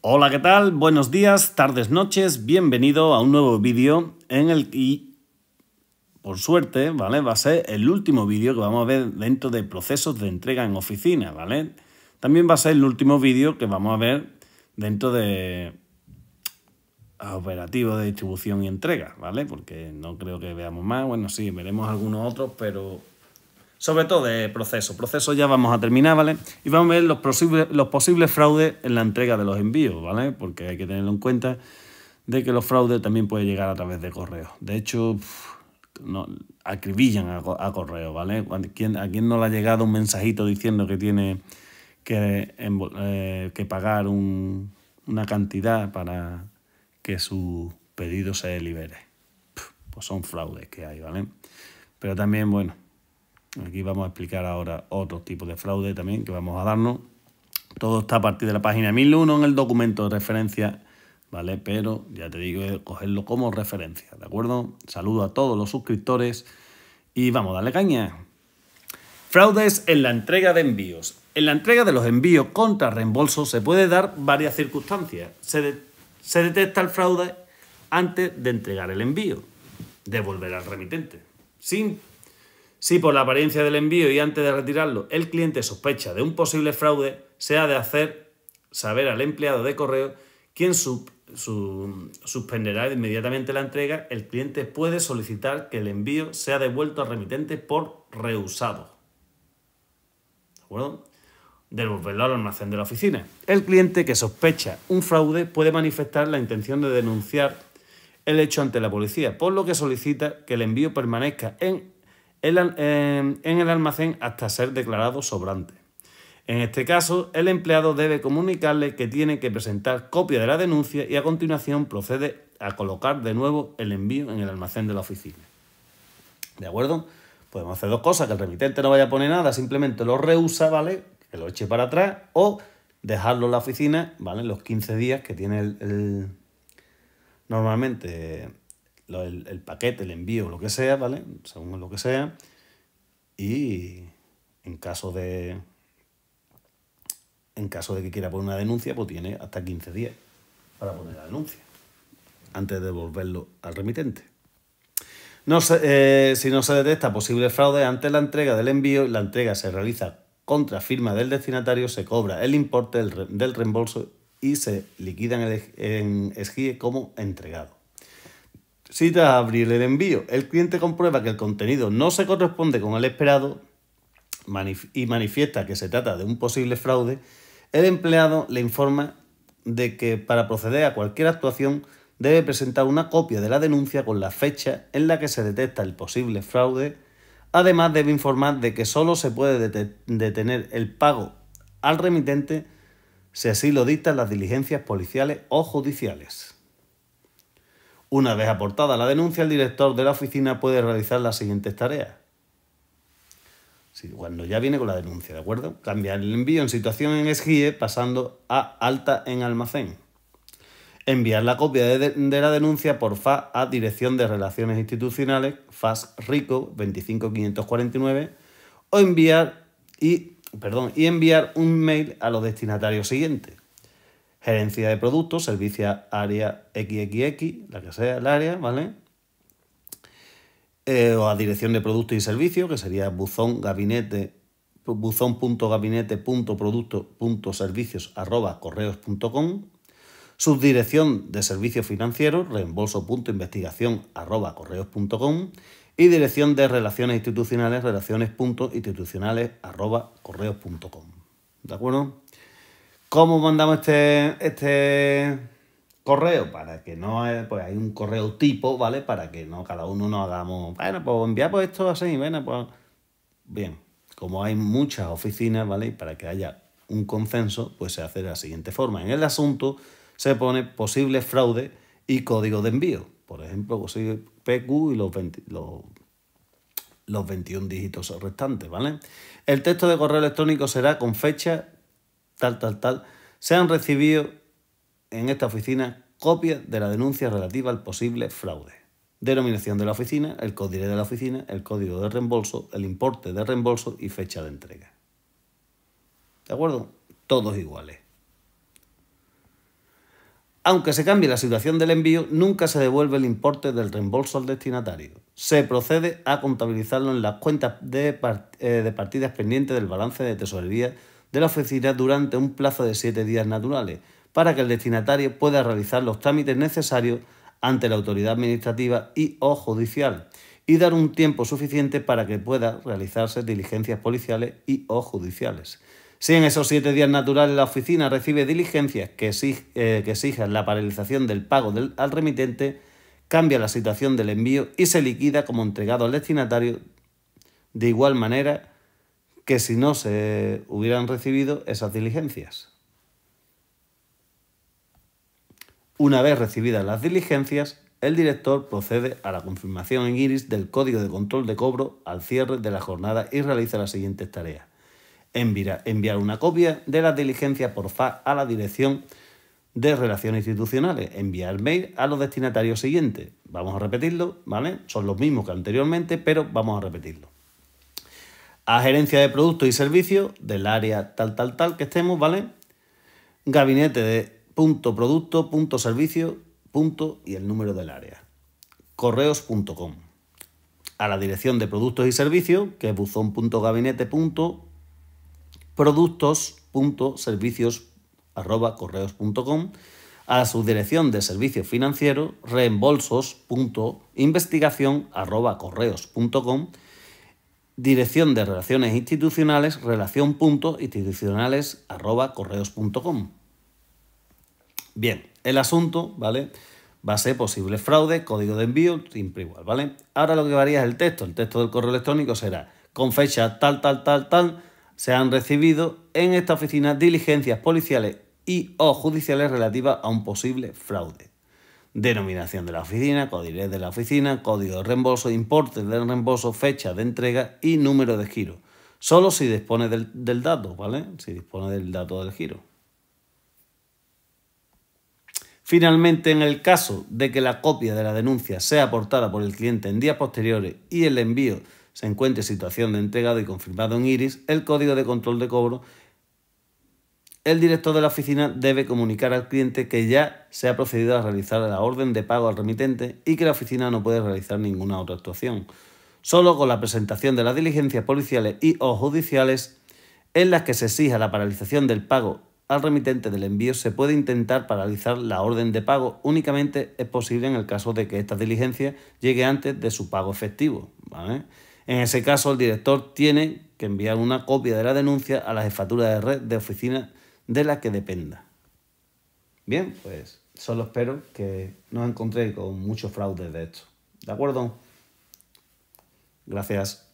Hola, ¿qué tal? Buenos días, tardes, noches. Bienvenido a un nuevo vídeo en el que, por suerte, ¿vale? Va a ser el último vídeo que vamos a ver dentro de procesos de entrega en oficina, ¿vale? También va a ser el último vídeo que vamos a ver dentro de operativo de distribución y entrega, ¿vale? Porque no creo que veamos más. Bueno, sí, veremos algunos otros, pero sobre todo de proceso. Proceso ya vamos a terminar, ¿vale? Y vamos a ver los posibles, los posibles fraudes en la entrega de los envíos, ¿vale? Porque hay que tenerlo en cuenta de que los fraudes también pueden llegar a través de correo. De hecho, no, acribillan a, correo, ¿vale? ¿A quién, no le ha llegado un mensajito diciendo que tiene que, eh, que pagar una cantidad para que su pedido se libere? Pues son fraudes que hay, ¿vale? Pero también, bueno, Aquí vamos a explicar ahora otro tipo de fraude también que vamos a darnos. Todo está a partir de la página 1001 en el documento de referencia, ¿vale? Pero ya te digo, cogerlo como referencia, ¿de acuerdo? Saludo a todos los suscriptores y vamos, a darle caña. Fraudes en la entrega de envíos. En la entrega de los envíos contra reembolso se puede dar varias circunstancias. Se, se, detecta el fraude antes de entregar el envío, devolver al remitente, sin si por la apariencia del envío y antes de retirarlo el cliente sospecha de un posible fraude, se ha de hacer saber al empleado de correo quien suspenderá inmediatamente la entrega. El cliente puede solicitar que el envío sea devuelto al remitente por rehusado. ¿De acuerdo? Devolverlo al almacén de la oficina. El cliente que sospecha un fraude puede manifestar la intención de denunciar el hecho ante la policía, por lo que solicita que el envío permanezca en Em, en el almacén hasta ser declarado sobrante. En este caso, el empleado debe comunicarle que tiene que presentar copia de la denuncia y a continuación procede a colocar de nuevo el envío en el almacén de la oficina. ¿De acuerdo? Podemos hacer dos cosas, que el remitente no vaya a poner nada, simplemente lo rehúsa, ¿vale? Que lo eche para atrás o dejarlo en la oficina, ¿vale? Los 15 días que tiene el normalmente el, paquete, el envío, lo que sea, ¿vale? Según lo que sea. Y en caso de. En caso de que quiera poner una denuncia, pues tiene hasta 15 días para poner la denuncia. Antes de devolverlo al remitente. No eh, si no se detecta posible fraude antes de la entrega del envío la entrega se realiza contra firma del destinatario, se cobra el importe del, reembolso y se liquida en, el, como entregado. Si tras abrir el envío. El cliente comprueba que el contenido no se corresponde con el esperado y manifiesta que se trata de un posible fraude, el empleado le informa de que para proceder a cualquier actuación debe presentar una copia de la denuncia con la fecha en la que se detecta el posible fraude. Además debe informar de que solo se puede detener el pago al remitente si así lo dictan las diligencias policiales o judiciales. Una vez aportada la denuncia, el director de la oficina puede realizar las siguientes tareas. cuando ya viene con la denuncia, ¿de acuerdo? Cambiar el envío en situación en SGIE pasando a alta en almacén. Enviar la copia de, la denuncia por FAS a Dirección de Relaciones Institucionales, FAS RICO 25549, o enviar y, perdón, y enviar un mail a los destinatarios siguientes gerencia de productos, servicio área XXX, la que sea el área, ¿vale? Eh, o a dirección de productos y servicios, que sería buzón gabinete correos.com, subdirección de servicios financieros, reembolso.investigación correos.com y dirección de relaciones institucionales, relaciones.institucionales correos.com. ¿De acuerdo? ¿Cómo mandamos este, este correo? Para que no, pues hay un correo tipo, ¿vale? Para que no cada uno nos hagamos, bueno, pues enviamos pues, esto así, bueno, pues bien. Como hay muchas oficinas, ¿vale? Y para que haya un consenso, pues se hace de la siguiente forma. En el asunto se pone posible fraude y código de envío. Por ejemplo, PQ y los, los, los 21 dígitos restantes, ¿vale? El texto de correo electrónico será con fecha tal, tal, tal, se han recibido en esta oficina copias de la denuncia relativa al posible fraude. Denominación de la oficina, el código de la oficina, el código de reembolso, el importe de reembolso y fecha de entrega. ¿De acuerdo? Todos iguales. Aunque se cambie la situación del envío, nunca se devuelve el importe del reembolso al destinatario. Se procede a contabilizarlo en las cuentas de, eh, partidas pendientes del balance de tesorería de la oficina durante un plazo de siete días naturales, para que el destinatario pueda realizar los trámites necesarios ante la autoridad administrativa y o judicial y dar un tiempo suficiente para que pueda realizarse diligencias policiales y o judiciales. Si en esos siete días naturales la oficina recibe diligencias que, eh, exijan la paralización del pago al remitente, cambia la situación del envío y se liquida como entregado al destinatario. De igual manera, que si no se hubieran recibido esas diligencias. Una vez recibidas las diligencias, el director procede a la confirmación en iris del código de control de cobro al cierre de la jornada y realiza las siguientes tareas. Enviar una copia de las diligencias por FA a la dirección de relaciones institucionales. Enviar mail a los destinatarios siguientes. Vamos a repetirlo, ¿vale? Son los mismos que anteriormente, pero vamos a repetirlo a gerencia de productos y servicios del área tal, tal, tal que estemos, ¿vale? Gabinete de punto producto, punto servicio, punto y el número del área. Correos.com. A la dirección de productos y servicios, que es buzón.gabinete. correos.com a la subdirección de servicios financieros reembolsos.investigación arroba correos.com Dirección de Relaciones Institucionales, relación.institucionales.com Bien, el asunto, ¿vale? Va a ser posible fraude, código de envío, siempre igual, ¿vale? Ahora lo que varía es el texto. El texto del correo electrónico será con fecha tal, tal, tal, tal, se han recibido en esta oficina diligencias policiales y o judiciales relativas a un posible fraude denominación de la oficina, código de la oficina, código de reembolso, importe del reembolso, fecha de entrega y número de giro. Solo si dispone del, del dato, ¿vale? Si dispone del dato del giro. Finalmente, en el caso de que la copia de la denuncia sea aportada por el cliente en días posteriores y el envío se encuentre en situación de entregado y confirmado en IRIS, el código de control de cobro el director de la oficina debe comunicar al cliente que ya se ha procedido a realizar la orden de pago al remitente y que la oficina no puede realizar ninguna otra actuación. Solo con la presentación de las diligencias policiales y o judiciales en las que se exija la paralización del pago al remitente del envío se puede intentar paralizar la orden de pago. Únicamente es posible en el caso de que esta diligencia llegue antes de su pago efectivo. En ese caso, el director tiene que enviar una copia de la denuncia a la jefatura de red de oficina de la que dependa. Bien, pues solo espero que no encontréis con mucho fraude de esto. ¿De acuerdo? Gracias.